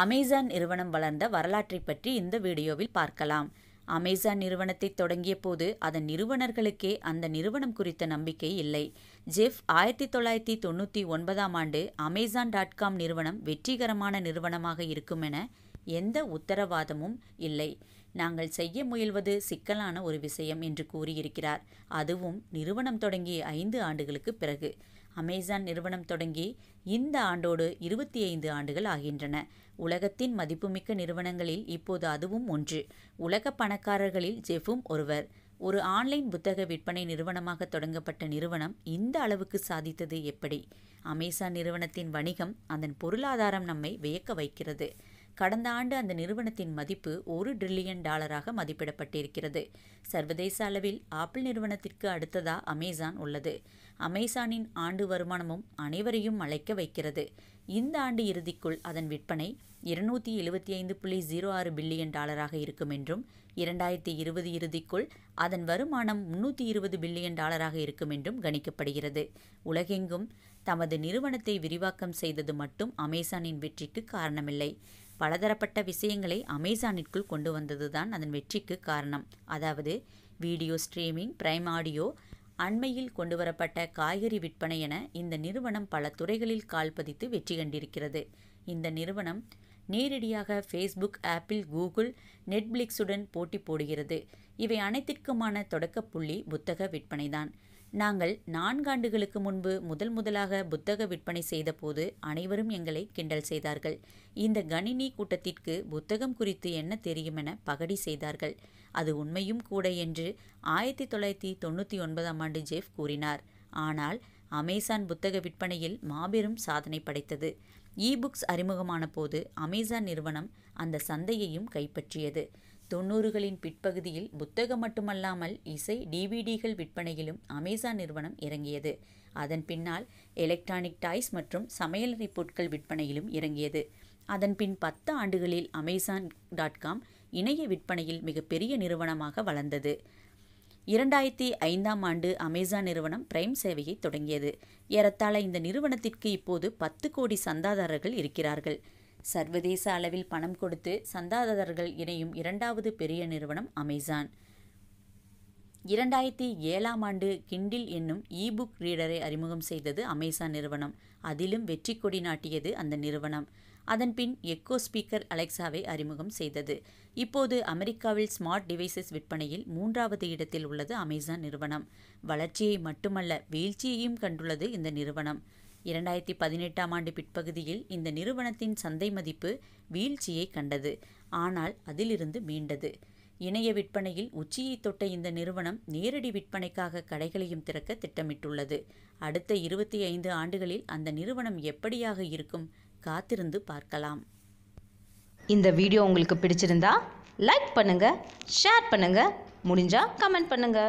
Amazon நிறுவனம் வளர்ந்த வரலாற்றை பற்றி இந்த வீடியோவில் பார்க்கலாம் அமேசான் நிறுவனத்தை தொடங்கிய போது அதன் நிறுவனர்களுக்கே அந்த நிறுவனம் குறித்த நம்பிக்கை இல்லை ஜெஃப் ஆயிரத்தி தொள்ளாயிரத்தி தொண்ணூற்றி ஒன்பதாம் ஆண்டு அமேசான் டாட் காம் நிறுவனம் வெற்றிகரமான நிறுவனமாக இருக்கும் என எந்த உத்தரவாதமும் இல்லை நாங்கள் செய்ய முயல்வது சிக்கலான ஒரு விஷயம் என்று கூறியிருக்கிறார் அதுவும் நிறுவனம் தொடங்கிய ஐந்து ஆண்டுகளுக்கு பிறகு அமேசான் நிறுவனம் தொடங்கி இந்த ஆண்டோடு இருபத்தி ஐந்து ஆண்டுகள் ஆகின்றன உலகத்தின் மதிப்புமிக்க நிறுவனங்களில் இப்போது அதுவும் ஒன்று உலக பணக்காரர்களில் ஜெஃபும் ஒருவர் ஒரு ஆன்லைன் புத்தக விற்பனை நிறுவனமாக தொடங்கப்பட்ட நிறுவனம் இந்த அளவுக்கு சாதித்தது எப்படி அமேசான் நிறுவனத்தின் வணிகம் அதன் பொருளாதாரம் நம்மை வியக்க வைக்கிறது கடந்த ஆண்டு அந்த நிறுவனத்தின் மதிப்பு ஒரு டிரில்லியன் டாலராக மதிப்பிடப்பட்டிருக்கிறது சர்வதேச அளவில் ஆப்பிள் நிறுவனத்திற்கு அடுத்ததா அமேசான் உள்ளது அமேசானின் ஆண்டு வருமானமும் அனைவரையும் அழைக்க வைக்கிறது இந்த ஆண்டு இறுதிக்குள் அதன் விற்பனை இருநூற்றி எழுபத்தி ஐந்து புள்ளி ஜீரோ ஆறு பில்லியன் டாலராக இருக்கும் என்றும் இரண்டாயிரத்தி இருபது இறுதிக்குள் அதன் வருமானம் முன்னூற்றி இருபது பில்லியன் டாலராக இருக்கும் என்றும் கணிக்கப்படுகிறது உலகெங்கும் தமது நிறுவனத்தை விரிவாக்கம் செய்தது மட்டும் அமேசானின் வெற்றிக்கு காரணமில்லை பலதரப்பட்ட விஷயங்களை அமேசானிற்குள் கொண்டு வந்ததுதான் அதன் வெற்றிக்கு காரணம் அதாவது வீடியோ ஸ்ட்ரீமிங் பிரைம் ஆடியோ அண்மையில் கொண்டுவரப்பட்ட காய்கறி விற்பனை என இந்த நிறுவனம் பல துறைகளில் கால் பதித்து வெற்றி கண்டிருக்கிறது இந்த நிறுவனம் நேரடியாக ஃபேஸ்புக் ஆப்பிள் கூகுள் நெட்ஃப்ளிக்ஸுடன் போட்டி போடுகிறது இவை அனைத்திற்குமான தொடக்கப்புள்ளி புத்தக விற்பனைதான் நாங்கள் நான்காண்டுகளுக்கு முன்பு முதல் முதலாக புத்தக விற்பனை செய்தபோது அனைவரும் எங்களை கிண்டல் செய்தார்கள் இந்த கணினி கூட்டத்திற்கு புத்தகம் குறித்து என்ன தெரியுமென பகடி செய்தார்கள் அது உண்மையும் கூட என்று ஆயிரத்தி தொள்ளாயிரத்தி தொண்ணூற்றி ஒன்பதாம் ஆண்டு ஜெஃப் கூறினார் ஆனால் அமேசான் புத்தக விற்பனையில் மாபெரும் சாதனை படைத்தது இ புக்ஸ் அறிமுகமான போது அமேசான் நிறுவனம் அந்த சந்தையையும் கைப்பற்றியது தொண்ணூறுகளின் பிற்பகுதியில் புத்தகம் மட்டுமல்லாமல் இசை டிவிடிகள் விற்பனையிலும் அமேசான் நிறுவனம் இறங்கியது அதன் பின்னால் எலக்ட்ரானிக் டாய்ஸ் மற்றும் சமையலறை பொருட்கள் விற்பனையிலும் இறங்கியது அதன் பின் பத்து ஆண்டுகளில் அமேசான் டாட் காம் இணைய விற்பனையில் மிகப்பெரிய நிறுவனமாக வளர்ந்தது இரண்டாயிரத்தி ஐந்தாம் ஆண்டு அமேசான் நிறுவனம் பிரைம் சேவையை தொடங்கியது ஏறத்தாழ இந்த நிறுவனத்திற்கு இப்போது பத்து கோடி சந்தாதாரர்கள் இருக்கிறார்கள் சர்வதேச அளவில் பணம் கொடுத்து சந்தாதாரர்கள் இணையும் இரண்டாவது பெரிய நிறுவனம் அமேசான் இரண்டாயிரத்தி ஏழாம் ஆண்டு கிண்டில் என்னும் இ புக் ரீடரை அறிமுகம் செய்தது அமேசான் நிறுவனம் அதிலும் வெற்றி கொடி நாட்டியது அந்த நிறுவனம் அதன்பின் எக்கோ ஸ்பீக்கர் அலெக்சாவை அறிமுகம் செய்தது இப்போது அமெரிக்காவில் ஸ்மார்ட் டிவைசஸ் விற்பனையில் மூன்றாவது இடத்தில் உள்ளது அமேசான் நிறுவனம் வளர்ச்சியை மட்டுமல்ல வீழ்ச்சியையும் கண்டுள்ளது இந்த நிறுவனம் இரண்டாயிரத்தி பதினெட்டாம் ஆண்டு பிற்பகுதியில் இந்த நிறுவனத்தின் சந்தை மதிப்பு வீழ்ச்சியை கண்டது ஆனால் அதிலிருந்து மீண்டது இணைய விற்பனையில் உச்சியை தொட்ட இந்த நிறுவனம் நேரடி விற்பனைக்காக கடைகளையும் திறக்க திட்டமிட்டுள்ளது அடுத்த இருபத்தி ஐந்து ஆண்டுகளில் அந்த நிறுவனம் எப்படியாக இருக்கும் காத்திருந்து பார்க்கலாம் இந்த வீடியோ உங்களுக்கு பிடிச்சிருந்தா லைக் பண்ணுங்க ஷேர் பண்ணுங்க முடிஞ்சா கமெண்ட் பண்ணுங்க